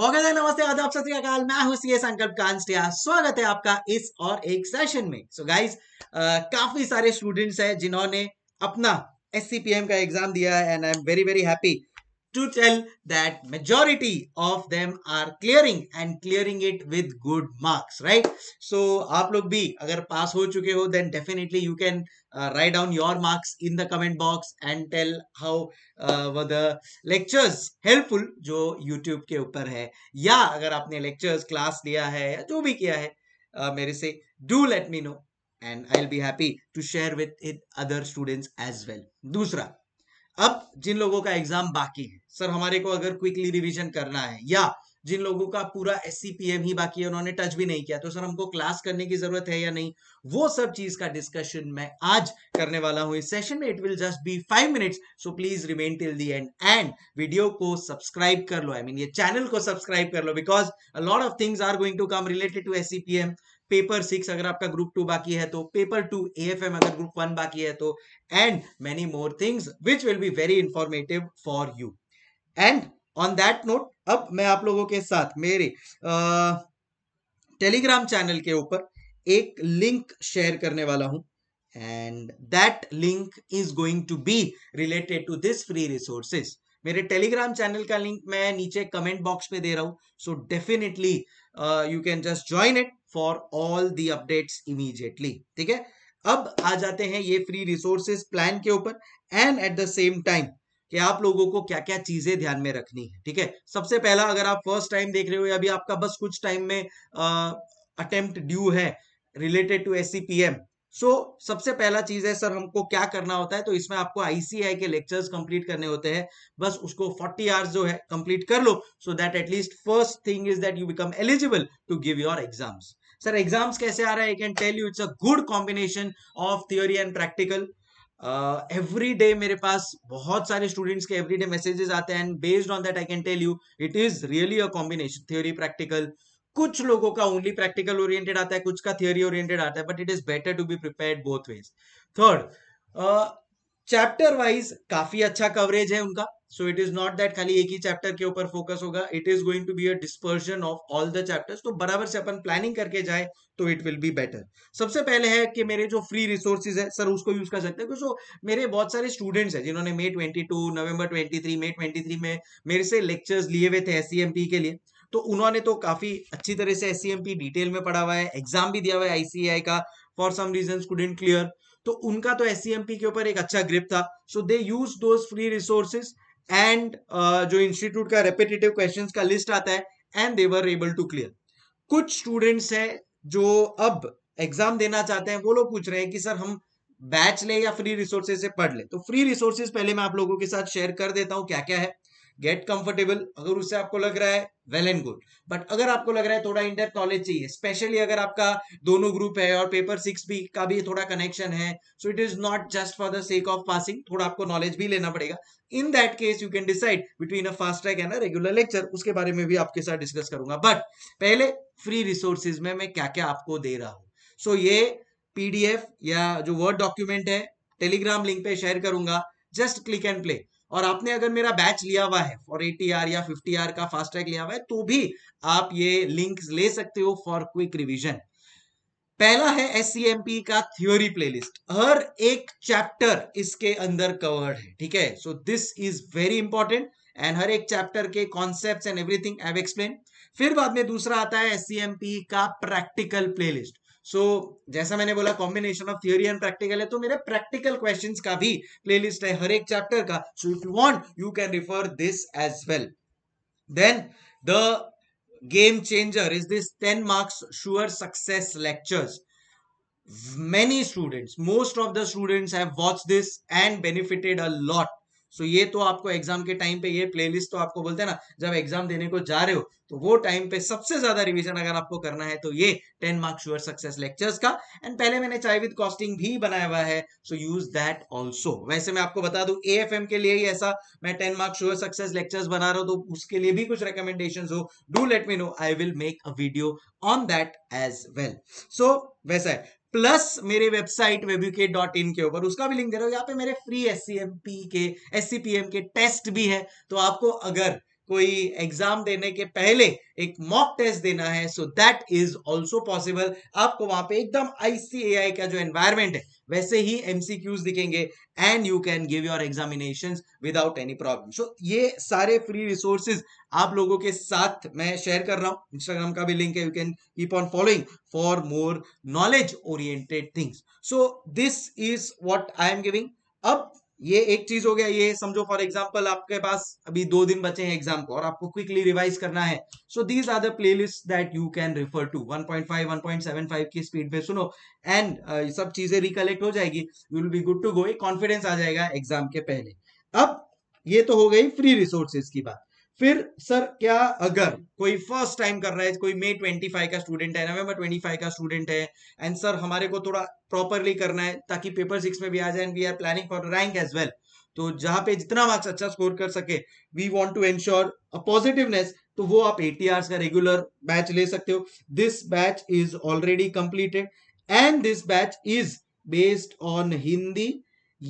नमस्ते आदाब सत मैं हूं सी संकल्प कांस्टिया स्वागत है आपका इस और एक सेशन में सो so गाइस काफी सारे स्टूडेंट्स हैं जिन्होंने अपना एस का एग्जाम दिया है and I am very very happy to tell that majority of them are clearing and clearing it with good marks right so aap log bhi agar pass ho chuke ho then definitely you can uh, write down your marks in the comment box and tell how uh, were the lectures helpful jo YouTube ke upar hai ya agar aapne lectures class liya hai ya jo bhi kiya hai uh, mere se do let me know and I'll be happy to share with it other students as well dusra अब जिन लोगों का exam बाकी है sir हमारे को अगर quickly revision करना है या जिन लोगों का पूरा एस ही बाकी है उन्होंने टच भी नहीं किया तो सर हमको क्लास करने की जरूरत है या नहीं वो सब चीज का डिस्कशन मैं आज करने वाला हूं इस सेशन में it will just be five minutes so please remain till the end and video को सब्सक्राइब कर लो आई I मीन mean, ये चैनल को सब्सक्राइब कर लो because a lot of things are going to come related to S paper six अगर आपका group two बाकी है तो paper two A F M अगर ग्रुप वन बाकी है तो and many more things which will be very informative for you and on that note अब मैं आप लोगों के साथ मेरे टेलीग्राम चैनल के ऊपर एक लिंक शेयर करने वाला हूं and that link is going to be related to this free resources मेरे टेलीग्राम चैनल का लिंक मैं नीचे कमेंट बॉक्स में दे रहा हूं so definitely you can just join it for all the updates immediately ठीक है अब आ जाते हैं ये फ्री रिसोर्सेस प्लान के ऊपर and at the same time कि आप लोगों को क्या क्या चीजें ध्यान में रखनी है ठीक है सबसे पहला अगर आप फर्स्ट टाइम देख रहे हो या अभी आपका बस कुछ टाइम में अटेम्प्ट ड्यू है रिलेटेड टू एस सो सबसे पहला चीज है सर हमको क्या करना होता है तो इसमें आपको आईसीआई के लेक्चर्स कंप्लीट करने होते हैं बस उसको 40 आवर्स जो है कंप्लीट कर लो so that at least first thing is that you become eligible to give your exams sir exams कैसे आ रहा है I can tell you it's a good combination of theory and practical every day मेरे पास बहुत सारे स्टूडेंट्स के every day messages आते हैं and based on that I can tell you it is really a combination theory practical कुछ लोगों का ओनली प्रैक्टिकल ओरिएंटेड आता है कुछ का थियोरी ओरिएंटेड आता है but it is better to be prepare both ways third chapter wise काफी अच्छा कवरेज है उनका so it is not that खाली एक ही चैप्टर के ऊपर फोकस होगा it is going to be a dispersion of all the chapters तो बराबर से अपन प्लानिंग करके जाए तो इट विल बी बेटर सबसे पहले है कि मेरे जो फ्री रिसोर्सेज है सर उसको यूज कर सकते हैं सो मेरे बहुत सारे स्टूडेंट्स हैं जिन्होंने May twenty two November three May twenty three में मेरे से लेक्चर्स लिए हुए थे एस e के लिए तो उन्होंने तो काफी अच्छी तरह से एस डिटेल e में पढ़ा हुआ है एग्जाम भी दिया हुआ है आईसीआई का for some reason student clear तो उनका तो एस e के ऊपर एक अच्छा ग्रिप था सो दे यूज दो फ्री रिसोर्सेज एंड जो इंस्टीट्यूट का रेपिटेटिव क्वेश्चन का लिस्ट आता है and they were able to clear कुछ स्टूडेंट्स हैं जो अब एग्जाम देना चाहते हैं वो लोग पूछ रहे हैं कि सर हम बैच ले या फ्री रिसोर्सेज से पढ़ ले तो फ्री रिसोर्सेज पहले मैं आप लोगों के साथ शेयर कर देता हूँ क्या क्या है गेट कंफर्टेबल अगर उससे आपको लग रहा है वेल एंड गुड बट अगर आपको लग रहा है थोड़ा इंटर नॉलेज चाहिए स्पेशली अगर आपका दोनों ग्रुप है और पेपर सिक्स भी का भी थोड़ा कनेक्शन है so it is not just for the sake of passing थोड़ा आपको नॉलेज भी लेना पड़ेगा in that case you can decide between a fast track and a regular lecture उसके बारे में भी आपके साथ डिस्कस करूंगा बट पहले फ्री रिसोर्सेज में मैं क्या क्या आपको दे रहा हूं सो so, ये पीडीएफ या जो वर्ड डॉक्यूमेंट है टेलीग्राम लिंक पे शेयर करूंगा जस्ट क्लिक एंड प्ले और आपने अगर मेरा बैच लिया हुआ है फॉर एटी आर या फिफ्टी आर का फास्ट ट्रैक लिया हुआ है तो भी आप ये लिंक ले सकते हो फॉर क्विक रिविजन पहला है एस का थ्योरी प्लेलिस्ट हर एक चैप्टर इसके अंदर कवर्ड है ठीक है so this is very important and हर एक चैप्टर के concept and everything I explain फिर बाद में दूसरा आता है एस का प्रैक्टिकल प्लेलिस्ट सो so, जैसा मैंने बोला combination of theory and practical है तो मेरे प्रैक्टिकल क्वेश्चंस का भी प्लेलिस्ट है हर एक चैप्टर का so if you want you can refer this as well then the game changer is this ten marks sure success lectures many students most of the students have watch this and benefited a lot so ये तो आपको exam के time पे ये playlist तो आपको बोलते हैं ना जब एग्जाम देने को जा रहे हो तो वो टाइम पे सबसे ज्यादा रिवीजन अगर आपको करना है तो ये ten marks sure success lectures का एंड पहले मैंने चाय विद कॉस्टिंग भी बनाया हुआ है सो यूज दैट ऑल्सो वैसे मैं आपको बता दू ए के लिए ही ऐसा मैं ten marks sure success lectures बना रहा हूं तो उसके लिए भी कुछ रिकमेंडेशन हो do let me know I will make a video on that as well so वैसा है प्लस मेरे वेबसाइट वेब्यूकेट डॉट इन के ऊपर उसका भी लिंक दे रहा हूँ यहाँ पे मेरे free S C M P के एस सी पी एम के टेस्ट भी है तो आपको अगर कोई एग्जाम देने के पहले एक मॉक टेस्ट देना है so that is also possible आपको वहां पे एकदम आईसीएआई का जो एनवायरमेंट है वैसे ही एमसीक्यूज दिखेंगे and you can give your examination without any problem so ये सारे फ्री रिसोर्सेज आप लोगों के साथ मैं शेयर कर रहा हूं इंस्टाग्राम का भी लिंक है you can keep on following for more knowledge oriented things so this is what I am giving अब ये एक चीज हो गया ये समझो फॉर एग्जाम्पल आपके पास अभी दो दिन बचे हैं एग्जाम को और आपको क्विकली रिवाइज करना है so these are the list that you can refer to 1.5 1.75 की स्पीड पे सुनो एंड uh, सब चीजें रिकलेक्ट हो जाएगी you will be good to go एक कॉन्फिडेंस आ जाएगा एग्जाम के पहले अब ये तो हो गई फ्री रिसोर्सेज की बात फिर सर क्या अगर कोई फर्स्ट टाइम कर रहा है कोई मे ट्वेंटी फाइव का स्टूडेंट है नवंबर ट्वेंटी फाइव का स्टूडेंट है एंड सर हमारे को थोड़ा प्रॉपरली करना है ताकि पेपर सिक्स में भी आ जाए and we are planning for rank as well तो जहां पे जितना मार्क्स अच्छा स्कोर कर सके we want to ensure a positiveness तो वो आप एटी का रेगुलर बैच ले सकते हो this batch is already completed and this batch is based on Hindi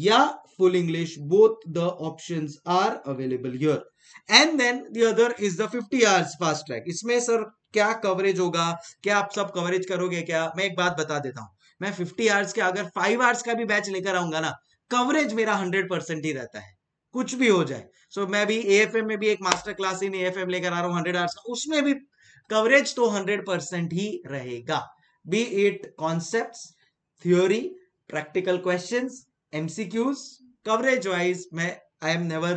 या full English both the option are available your and then the other is the 50 hours fast इसमें sir क्या coverage होगा क्या आप सब कवरेज करोगे क्या मैं एक बात बता देता हूं मैं फिफ्टी आवर्स के अगर फाइव आवर्स का भी बैच लेकर आऊंगा ना कवरेज मेरा हंड्रेड परसेंट ही रहता है कुछ भी हो जाए सो so, मैं भी ए में भी एक master class in A F लेकर आ रहा हूं हंड्रेड आवर्स का उसमें भी कवरेज तो हंड्रेड परसेंट ही रहेगा be it concept theory practical question MCQs coverage wise मैं I am never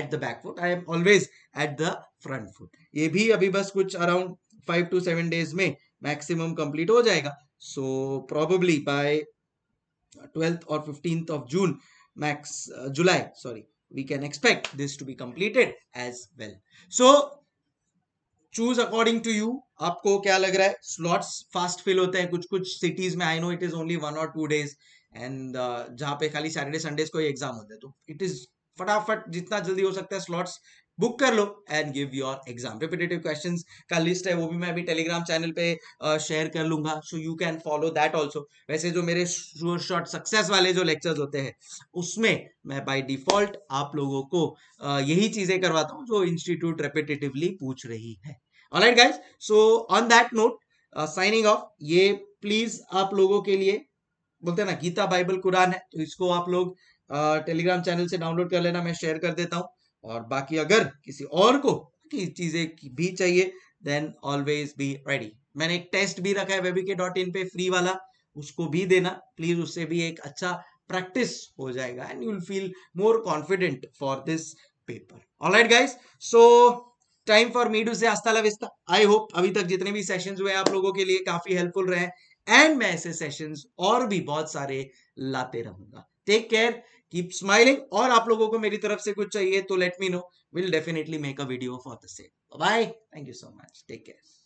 at the back foot I am always at the front foot ये भी अभी बस कुछ around five to seven days में मैक्सिमम कंप्लीट हो जाएगा सो प्रोबेबली बाय ट्वेल्थ और fifteenth of June max July sorry we can expect this to be completed as well so choose according to you आपको क्या लग रहा है slots fast fill होते हैं कुछ कुछ सिटीज में I know it is only one और टू डेज एंड uh, जहाँ पे खाली सैटरडे संडेज को एग्जाम होते हैं तो इट इज फटाफट जितना जल्दी हो सकता है स्लॉट्स बुक कर लो and give your exam repetitive question का लिस्ट है वो भी मैं अभी टेलीग्राम चैनल पे शेयर uh, कर लूंगा so you can follow that also वैसे जो मेरे शोर शॉर्ट सक्सेस वाले जो लेक्चर्स होते हैं उसमें मैं बाई डिफॉल्ट आप लोगों को uh, यही चीजें करवाता हूँ जो इंस्टीट्यूट रेपिटेटिवली पूछ रही है alright guys so on that note signing off ये प्लीज आप लोगों के लिए बोलते हैं ना गीता बाइबल कुरान है तो इसको आप लोग टेलीग्राम चैनल से डाउनलोड कर लेना मैं शेयर कर देता हूँ और बाकी अगर किसी और को की चीजें भी चाहिए देन ऑलवेज बी रेडी मैंने एक टेस्ट भी रखा है वेबी के डॉट इन पे फ्री वाला उसको भी देना प्लीज उससे भी एक अच्छा प्रैक्टिस हो जाएगा and you feel more confident for this paper alright guys so time for me से आस्ता लविस्ता आई होप अभी तक जितने भी सेशंस हुए आप लोगों के लिए काफी हेल्पफुल रहे एंड मैं ऐसे सेशंस और भी बहुत सारे लाते रहूंगा टेक केयर कीप स्माइलिंग और आप लोगों को मेरी तरफ से कुछ चाहिए तो let me know will definitely make a video for the same bye thank you so much take care